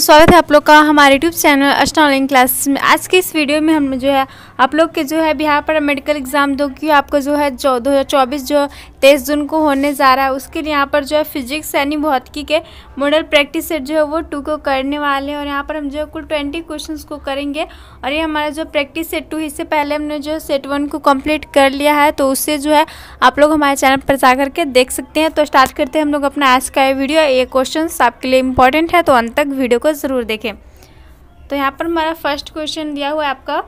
स्वागत है आप लोग का हमारे YouTube channel Ashta online class में आज के इस वीडियो में हम जो है आप लोग के जो है बिहार पर मेडिकल एग्ज़ाम दो कि आपको जो है जो दो हज़ार चौबीस जो तेईस जून को होने जा रहा है उसके लिए यहाँ पर जो है फिजिक्स यानी भौतिकी के मॉडल प्रैक्टिस सेट जो है वो टू को करने वाले हैं और यहाँ पर हम जो है कुल ट्वेंटी क्वेश्चन को करेंगे और ये हमारा जो प्रैक्टिस सेट टू इससे पहले हमने जो है सेट वन को कम्प्लीट कर लिया है तो उससे जो है आप लोग हमारे चैनल पर जा करके देख सकते हैं तो स्टार्ट करते हैं हम लोग अपना आज का ये वीडियो ये क्वेश्चन आपके लिए इंपॉर्टेंट है तो अंत तक वीडियो को ज़रूर देखें तो यहाँ पर हमारा फर्स्ट क्वेश्चन दिया हुआ है आपका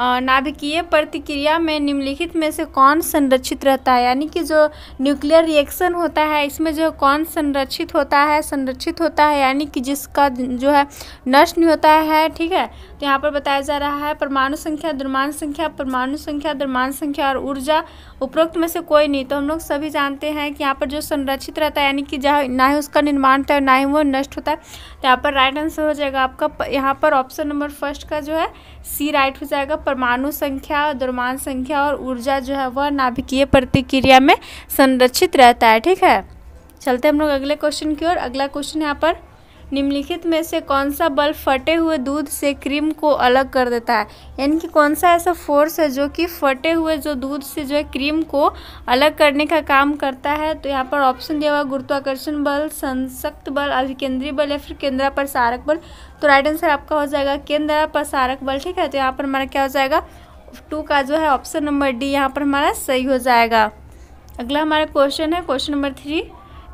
नाभिकीय प्रतिक्रिया में निम्नलिखित में से कौन संरक्षित रहता है यानी कि जो न्यूक्लियर रिएक्शन होता है इसमें जो कौन संरक्षित होता है संरक्षित होता है यानी कि जिसका जो है नष्ट नहीं होता है ठीक है तो यहाँ पर बताया जा रहा है परमाणु संख्या द्रमान संख्या परमाणु संख्या द्रमान संख्या और ऊर्जा उपरोक्त में से कोई नहीं तो हम लोग सभी जानते हैं कि यहाँ पर जो संरक्षित रहता है यानी कि जहाँ ना ही उसका निर्माण होता है ना ही वो नष्ट होता है तो यहाँ पर राइट आंसर हो जाएगा आपका यहाँ पर ऑप्शन नंबर फर्स्ट का जो है सी राइट हो जाएगा परमाणु संख्या द्रव्यमान संख्या और ऊर्जा जो है वह नाभिकीय प्रतिक्रिया में संरक्षित रहता है ठीक है चलते हम लोग अगले क्वेश्चन की ओर अगला क्वेश्चन यहाँ पर निम्नलिखित में से कौन सा बल फटे हुए दूध से क्रीम को अलग कर देता है यानी कि कौन सा ऐसा फोर्स है जो कि फटे हुए जो दूध से जो है क्रीम को अलग करने का काम करता है तो यहाँ पर ऑप्शन दिया हुआ गुरुत्वाकर्षण बल संसक्त बल अभिकेंद्रीय बल या फिर केंद्रा प्रसारक बल तो राइट आंसर आपका हो जाएगा केंद्रा प्रसारक बल ठीक है तो यहाँ पर हमारा क्या हो जाएगा टू का जो है ऑप्शन नंबर डी यहाँ पर हमारा सही हो जाएगा अगला हमारा क्वेश्चन है क्वेश्चन नंबर थ्री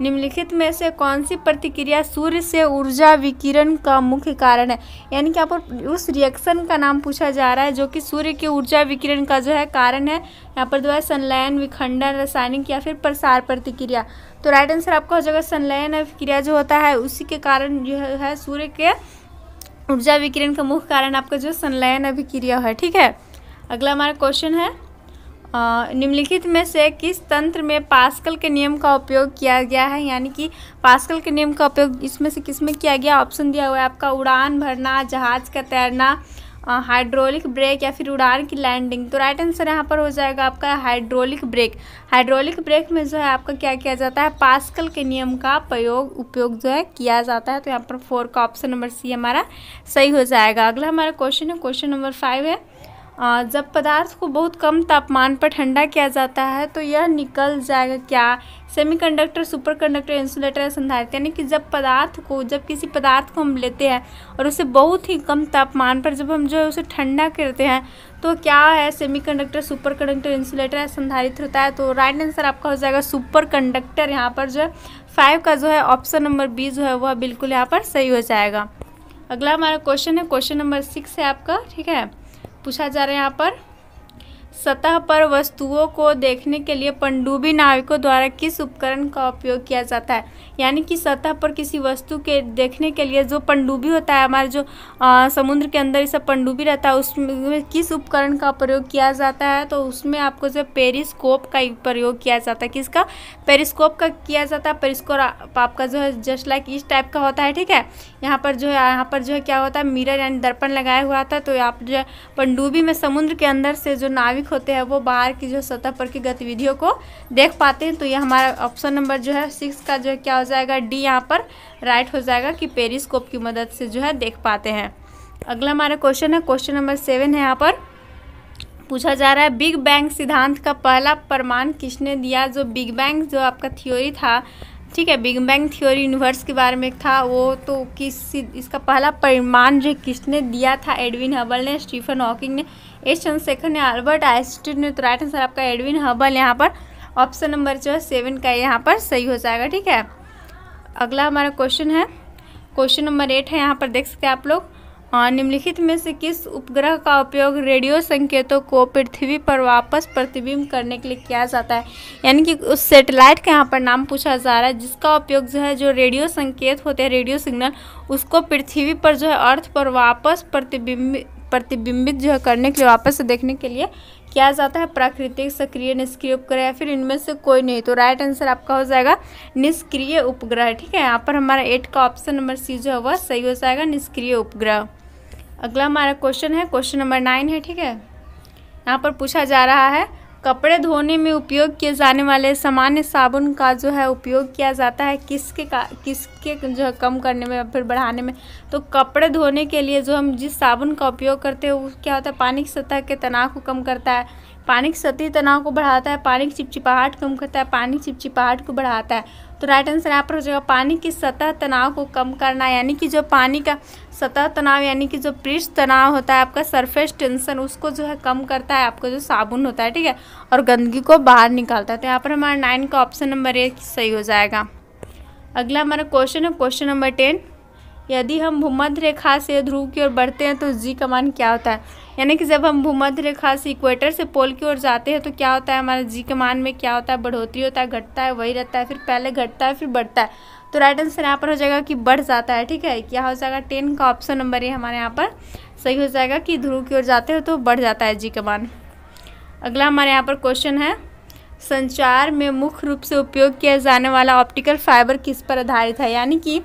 निम्नलिखित में से कौन सी प्रतिक्रिया सूर्य से ऊर्जा विकिरण का मुख्य कारण है यानी कि यहाँ पर उस रिएक्शन का नाम पूछा जा रहा है जो कि सूर्य के ऊर्जा विकिरण का जो है कारण है यहाँ पर जो है संलयन विखंडन रासायनिक या फिर प्रसार प्रतिक्रिया तो राइट आंसर आपका हो जाएगा संलयन क्रिया जो होता है उसी के कारण जो है सूर्य के ऊर्जा विकिरण का मुख्य कारण आपका जो संलयन अभिक्रिया है ठीक है अगला हमारा क्वेश्चन है निम्नलिखित में से किस तंत्र में पास्कल के नियम का उपयोग किया गया है यानी कि पास्कल के नियम का उपयोग इसमें से किस में किया गया ऑप्शन दिया हुआ है आपका उड़ान भरना जहाज का तैरना हाइड्रोलिक ब्रेक या फिर उड़ान की लैंडिंग तो राइट आंसर यहाँ पर हो जाएगा आपका हाइड्रोलिक ब्रेक हाइड्रोलिक ब्रेक में जो है आपका क्या किया जाता है पास्कल के नियम का प्रयोग उपयोग जो है किया जाता है तो यहाँ पर फोर का ऑप्शन नंबर सी हमारा सही हो जाएगा अगला हमारा क्वेश्चन है क्वेश्चन नंबर फाइव है जब पदार्थ को बहुत कम तापमान पर ठंडा किया जाता है तो यह निकल जाएगा क्या सेमीकंडक्टर सुपरकंडक्टर इंसुलेटर या संधारित यानी कि जब पदार्थ को जब किसी पदार्थ को हम लेते हैं और उसे बहुत ही कम तापमान पर जब हम जो है उसे ठंडा करते हैं तो क्या है सेमीकंडक्टर सुपरकंडक्टर इंसुलेटर या संधारित होता है तो राइट आंसर आपका हो जाएगा सुपर कंडक्टर यहाँ पर जो है फाइव का जो है ऑप्शन नंबर बी जो है वह बिल्कुल यहाँ पर सही हो जाएगा अगला हमारा क्वेश्चन है क्वेश्चन नंबर सिक्स है आपका ठीक है पूछा जा रहा है यहाँ पर सतह पर वस्तुओं को देखने के लिए पंडुबी नाविकों द्वारा किस उपकरण का उपयोग किया जाता है यानी कि सतह पर किसी वस्तु के देखने के लिए जो पंडुबी होता है हमारे जो आ, समुद्र के अंदर ये सब पंडुबी रहता है उसमें किस उपकरण का प्रयोग किया जाता है तो उसमें आपको जो पेरिस्कोप का प्रयोग किया जाता है किसका पेरिस्कोप का किया जाता है पेरिस्कोप आपका जो है जस्ट लाइक इस टाइप का होता है ठीक है यहाँ पर जो है यहाँ पर जो है क्या होता है मिरर यानी दर्पण लगाया हुआ था तो आप जो है पंडुबी में समुद्र के अंदर से जो नाविक लिंक होते हैं वो बाहर की जो सतह पर की गतिविधियों को देख पाते हैं तो ये हमारा ऑप्शन नंबर जो है सिक्स का जो है क्या हो जाएगा डी यहाँ पर राइट हो जाएगा कि पेरिस्कोप की मदद से जो है देख पाते हैं अगला हमारा क्वेश्चन है क्वेश्चन नंबर सेवन है यहाँ पर पूछा जा रहा है बिग बैंग सिद्धांत का पहला प्रमाण किसने दिया जो बिग बैंग जो आपका थ्योरी था ठीक है बिग बैंग थ्योरी यूनिवर्स के बारे में था वो तो किस इसका पहला परिमाण जो किसने दिया था एडविन हबल ने स्टीफन हॉकिंग ने एस चंद्रशेखर ने अल्बर्ट आइंस्टीन ने तो राइट आंसर आपका एडविन हबल यहाँ पर ऑप्शन नंबर जो है सेवन का यहाँ पर सही हो जाएगा ठीक है अगला हमारा क्वेश्चन है क्वेश्चन नंबर एट है यहाँ पर देख सकते हैं आप लोग हाँ, निम्नलिखित में से किस उपग्रह का उपयोग रेडियो संकेतों को पृथ्वी पर वापस प्रतिबिंब करने के लिए किया जाता है यानी कि उस सेटेलाइट का यहाँ पर नाम पूछा जा रहा है जिसका उपयोग जो है जो रेडियो संकेत होते हैं रेडियो सिग्नल उसको पृथ्वी पर जो है अर्थ पर वापस प्रतिबिंबित प्रतिबिंबित जो है करने के लिए वापस से देखने के लिए किया जाता है प्राकृतिक सक्रिय निष्क्रिय उपग्रह या फिर इनमें से कोई नहीं तो राइट आंसर आपका हो जाएगा निष्क्रिय उपग्रह ठीक है यहाँ पर हमारा एट का ऑप्शन नंबर सी जो है वह सही हो जाएगा निष्क्रिय उपग्रह अगला हमारा क्वेश्चन है क्वेश्चन नंबर नाइन है ठीक है यहाँ पर पूछा जा रहा है कपड़े धोने में उपयोग किए जाने वाले सामान्य साबुन का जो है उपयोग किया जाता है किसके का किसके जो है कम करने में या फिर बढ़ाने में तो कपड़े धोने के लिए जो हम जिस साबुन का उपयोग करते हैं वो क्या होता है पानी की सतह के तनाव को कम करता है पानी की सतह तनाव को बढ़ाता है पानी की चिपचिपाहट कम करता है पानी की चिपचिपाहट को बढ़ाता है तो राइट आंसर यहाँ पर हो जाएगा पानी की सतह तनाव को कम करना यानी कि जो पानी का सतह तनाव यानी कि जो पृष्ठ तनाव होता है आपका सरफेस टेंशन उसको जो है कम करता है आपका जो साबुन होता है ठीक है और गंदगी को बाहर निकालता है तो यहाँ पर हमारा नाइन का ऑप्शन नंबर एक सही हो जाएगा अगला हमारा क्वेश्चन है क्वेश्चन नंबर टेन यदि हम भूमध्य रेखा से ध्रुव की ओर बढ़ते हैं तो जी का मान क्या होता है यानी कि जब हम भूमध्य रेखा से इक्वेटर से पोल की ओर जाते हैं तो क्या होता है हमारे जी के मान में क्या होता है बढ़ोतरी होता है घटता है वही रहता है फिर पहले घटता है फिर बढ़ता है तो राइट आंसर यहाँ पर हो जाएगा कि बढ़ जाता है ठीक है क्या हो जाएगा टेन का ऑप्शन नंबर ये हमारे यहाँ पर सही हो जाएगा कि ध्रुव की ओर जाते हो तो बढ़ जाता है जी का मान अगला हमारे यहाँ पर क्वेश्चन है संचार में मुख्य रूप से उपयोग किया जाने वाला ऑप्टिकल फाइबर किस पर आधारित है यानी कि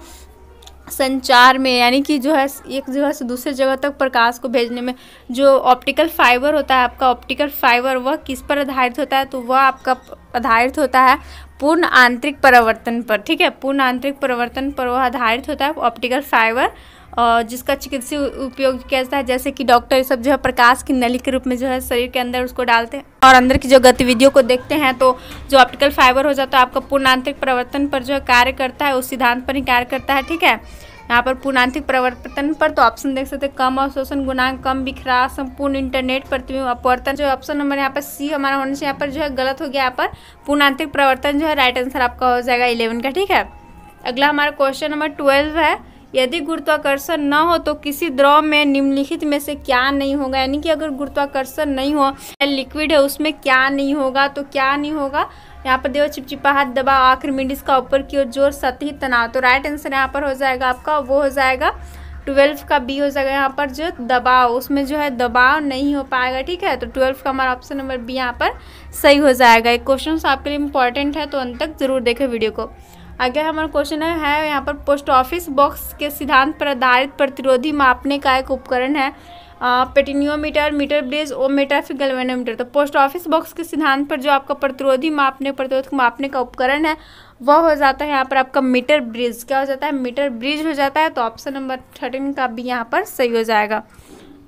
संचार में यानी कि जो है एक जगह से दूसरे जगह तक प्रकाश को भेजने में जो ऑप्टिकल फाइबर होता है आपका ऑप्टिकल फाइबर वह किस पर आधारित होता है तो वह आपका आधारित होता है पूर्ण आंतरिक परावर्तन पर ठीक है पूर्ण आंतरिक परावर्तन पर वह आधारित होता है ऑप्टिकल फाइबर और जिसका चिकित्सीय उपयोग किया जाता है जैसे कि डॉक्टर सब जो है प्रकाश की नली के रूप में जो है शरीर के अंदर उसको डालते हैं और अंदर की जो गतिविधियों को देखते हैं तो जो ऑप्टिकल फाइबर हो जाता है तो आपका पूर्णांतरिक प्रवर्तन पर जो है कार्य करता है उस सिद्धांत पर ही कार्य करता है ठीक है यहाँ पर पूर्णांतिक परिवर्तन पर तो ऑप्शन देख सकते हैं कम अवशोषण गुणांक कम बिखरा संपूर्ण इंटरनेट प्रतिबिंब अपवर्तन जो ऑप्शन नंबर यहाँ पर सी हमारा होना चाहिए यहाँ पर जो है गलत हो गया यहाँ पर पूर्णांतिक परिवर्तन जो है राइट आंसर आपका हो जाएगा इलेवन का ठीक है अगला हमारा क्वेश्चन नंबर ट्वेल्व है यदि गुरुत्वाकर्षण न हो तो किसी द्रव में निम्नलिखित में से क्या नहीं होगा यानी कि अगर गुरुत्वाकर्षण नहीं हो लिक्विड है उसमें क्या नहीं होगा तो क्या नहीं होगा यहाँ पर देखो चिपचिपाहट आखिर मिंडिस का ऊपर की ओर जोर सतही तनाव तो राइट आंसर यहाँ पर हो जाएगा आपका वो हो जाएगा ट्वेल्व का बी हो जाएगा यहाँ पर जो दबाव उसमें जो है दबाव नहीं हो पाएगा ठीक है तो ट्वेल्व का हमारा ऑप्शन नंबर बी यहाँ पर सही हो जाएगा एक क्वेश्चन आपके लिए इंपॉर्टेंट है तो अंत तक ज़रूर देखें वीडियो को अगला हमारा क्वेश्चन है, है यहाँ पर पोस्ट ऑफिस बॉक्स के सिद्धांत पर आधारित प्रतिरोधी मापने का एक उपकरण है potentiometer meter bridge ohmmeter फिर गलवेनोमीटर तो पोस्ट ऑफिस बॉक्स के सिद्धांत पर जो आपका प्रतिरोधी मापने प्रतिरोध मापने का उपकरण है वह हो जाता है यहाँ पर आपका मीटर ब्रिज क्या हो जाता है मीटर ब्रिज हो जाता है तो ऑप्शन नंबर थर्टीन का भी यहाँ पर सही हो जाएगा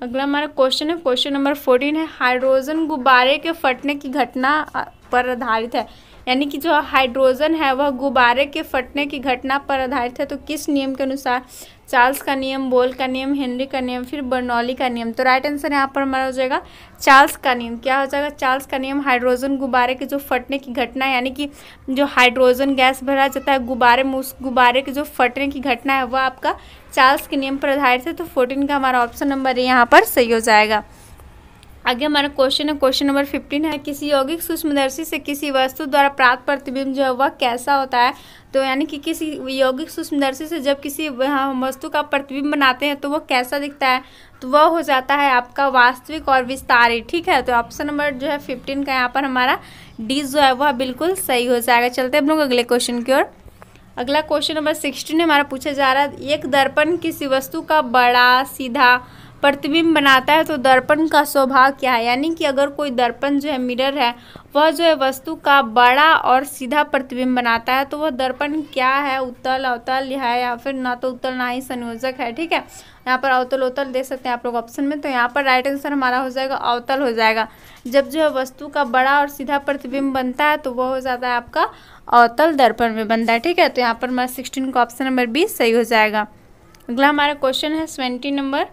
अगला हमारा क्वेश्चन है क्वेश्चन नंबर फोर्टीन है हाइड्रोजन गुब्बारे के फटने की घटना पर आधारित है यानी कि जो हाइड्रोजन है वह गुब्बारे के फटने की घटना पर आधारित है तो किस नियम के अनुसार चार्ल्स का नियम बोल का नियम हेनरी का नियम फिर बर्नौली का नियम तो राइट आंसर यहाँ पर हमारा हो जाएगा चार्ल्स का नियम क्या हो जाएगा चार्ल्स का नियम हाइड्रोजन गुब्बारे के जो फटने की घटना यानी कि जो हाइड्रोजन गैस भरा जाता है गुब्बारे में उस गुब्बारे के जो फटने की घटना है वह आपका चार्ल्स के नियम पर आधारित है तो फोर्टीन का हमारा ऑप्शन नंबर यहाँ पर सही हो जाएगा आगे हमारा क्वेश्चन है क्वेश्चन नंबर फिफ्टीन है किसी यौगिक सूक्ष्मदर्शी से किसी वस्तु द्वारा प्राप्त प्रतिबिंब जो है वह कैसा होता है तो यानी कि किसी यौगिक सूक्ष्मदर्शी से जब किसी वस्तु का प्रतिबिंब बनाते हैं तो वह कैसा दिखता है तो वह हो जाता है आपका वास्तविक और विस्तारित ठीक है तो ऑप्शन नंबर जो है फिफ्टीन का यहाँ पर हमारा डी जो है वह बिल्कुल सही हो जाएगा चलते हम लोग अगले क्वेश्चन की ओर अगला क्वेश्चन नंबर सिक्सटीन हमारा पूछा जा रहा है एक दर्पण किसी वस्तु का बड़ा सीधा प्रतिबिंब बनाता है तो दर्पण का स्वभाव क्या है यानी कि अगर कोई दर्पण जो है मिरर है वह जो है वस्तु का बड़ा और सीधा प्रतिबिंब बनाता है तो वह दर्पण क्या है उत्तल अवतल है या फिर ना तो उत्तल ना ही संयोजक है ठीक है यहाँ पर अवतल उत्तल दे सकते हैं आप लोग ऑप्शन में तो यहाँ पर राइट आंसर हमारा हो जाएगा अवतल हो जाएगा जब जो है वस्तु का बड़ा और सीधा प्रतिबिंब बनता है तो वह हो जाता है आपका अवतल दर्पण में बनता है ठीक है तो यहाँ पर हमारा सिक्सटीन का ऑप्शन नंबर बी सही हो जाएगा अगला हमारा क्वेश्चन है ट्वेंटी नंबर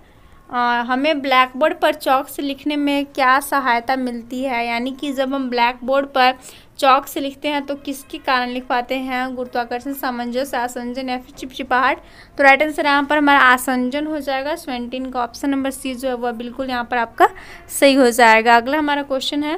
आ, हमें ब्लैक बोर्ड पर चौक से लिखने में क्या सहायता मिलती है यानी कि जब हम ब्लैक बोर्ड पर चौक से लिखते हैं तो किसके कारण लिख पाते हैं गुरुत्वाकर्षण सामंजस्य आसंजन या फिर चिपचिपाहट तो राइट आंसर यहाँ पर हमारा आसंजन हो जाएगा सेवेंटीन का ऑप्शन नंबर सी जो है वह बिल्कुल यहाँ पर आपका सही हो जाएगा अगला हमारा क्वेश्चन है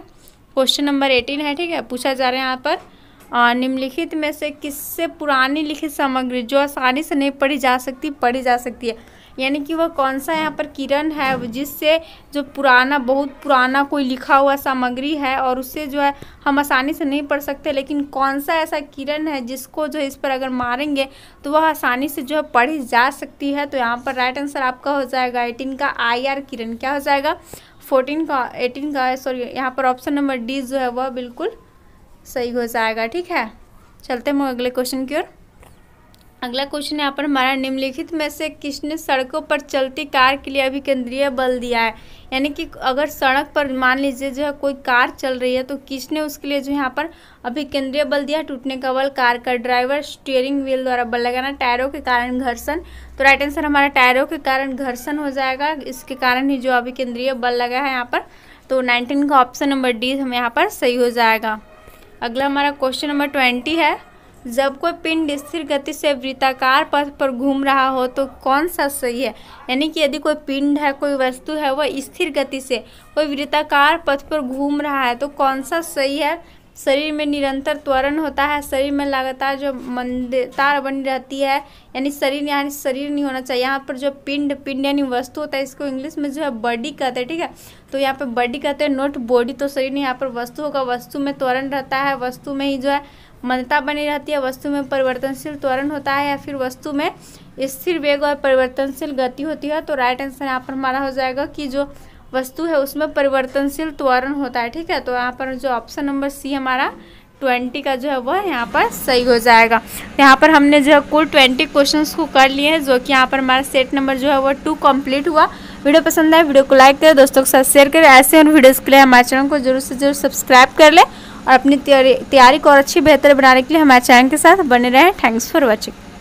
क्वेश्चन नंबर एटीन है ठीक है पूछा जा रहा है यहाँ पर निम्नलिखित में से किससे पुरानी लिखित सामग्री जो आसानी से नहीं पढ़ी जा सकती पढ़ी जा सकती है यानी कि वह कौन सा यहाँ पर किरण है जिससे जो पुराना बहुत पुराना कोई लिखा हुआ सामग्री है और उससे जो है हम आसानी से नहीं पढ़ सकते लेकिन कौन सा ऐसा किरण है जिसको जो इस पर अगर मारेंगे तो वह आसानी से जो है पढ़ी जा सकती है तो यहाँ पर राइट आंसर आपका हो जाएगा एटीन का आई आर किरण क्या हो जाएगा फोर्टीन का एटीन का सॉरी यहाँ पर ऑप्शन नंबर डी जो है वह बिल्कुल सही हो जाएगा ठीक है चलते हैं अगले क्वेश्चन की ओर अगला क्वेश्चन यहाँ पर हमारा निम्नलिखित में से किसने सड़कों पर चलती कार के लिए अभी केंद्रीय बल दिया है यानी कि अगर सड़क पर मान लीजिए जो है कोई कार चल रही है तो किसने उसके लिए जो यहाँ पर अभी केंद्रीय बल दिया टूटने का बल कार का ड्राइवर स्टीयरिंग व्हील द्वारा बल लगाना टायरों के कारण घर्षण तो राइट आंसर हमारा टायरों के कारण घर्षण हो जाएगा इसके कारण ही जो अभी केंद्रीय बल लगा है यहाँ पर तो नाइनटीन का ऑप्शन नंबर डी हम यहाँ पर सही हो जाएगा अगला हमारा क्वेश्चन नंबर ट्वेंटी है जब कोई पिंड स्थिर गति से वृत्ताकार पथ पर घूम रहा हो तो कौन सा सही है यानी कि यदि कोई पिंड है कोई वस्तु है वह स्थिर गति से कोई वृत्ताकार पथ पर घूम रहा है तो कौन सा सही है शरीर में निरंतर त्वरण होता है शरीर में लगातार जो मंदता बनी रहती है यानी शरीर यानी शरीर नहीं होना चाहिए यहाँ पर जो पिंड पिंड यानी वस्तु होता है इसको इंग्लिश में जो है बॉडी कहते हैं ठीक है तो यहाँ पर बॉडी कहते हैं नोट बॉडी तो शरीर नहीं यहाँ पर वस्तु होगा वस्तु में त्वरण रहता है वस्तु में ही जो है मंदता बनी रहती है वस्तु में परिवर्तनशील त्वरण होता है या फिर वस्तु में स्थिर वेग और परिवर्तनशील गति होती है तो राइट आंसर यहाँ पर हमारा हो जाएगा कि जो वस्तु है उसमें परिवर्तनशील त्वरण होता है ठीक है तो यहाँ पर जो ऑप्शन नंबर सी हमारा ट्वेंटी का जो है वह यहाँ पर सही हो जाएगा यहाँ पर हमने जो है कुल ट्वेंटी क्वेश्चंस को कर लिए हैं जो कि यहाँ पर हमारा सेट नंबर जो है वो टू कंप्लीट हुआ वीडियो पसंद आए वीडियो को लाइक करें दोस्तों के साथ शेयर करें ऐसे और वीडियोज़ के लिए हमारे चैनल को जरूर से जरूर सब्सक्राइब कर लें और अपनी तैयारी तैयारी को और अच्छी बेहतर बनाने के लिए हमारे चैनल के साथ बने रहें थैंक्स फॉर वॉचिंग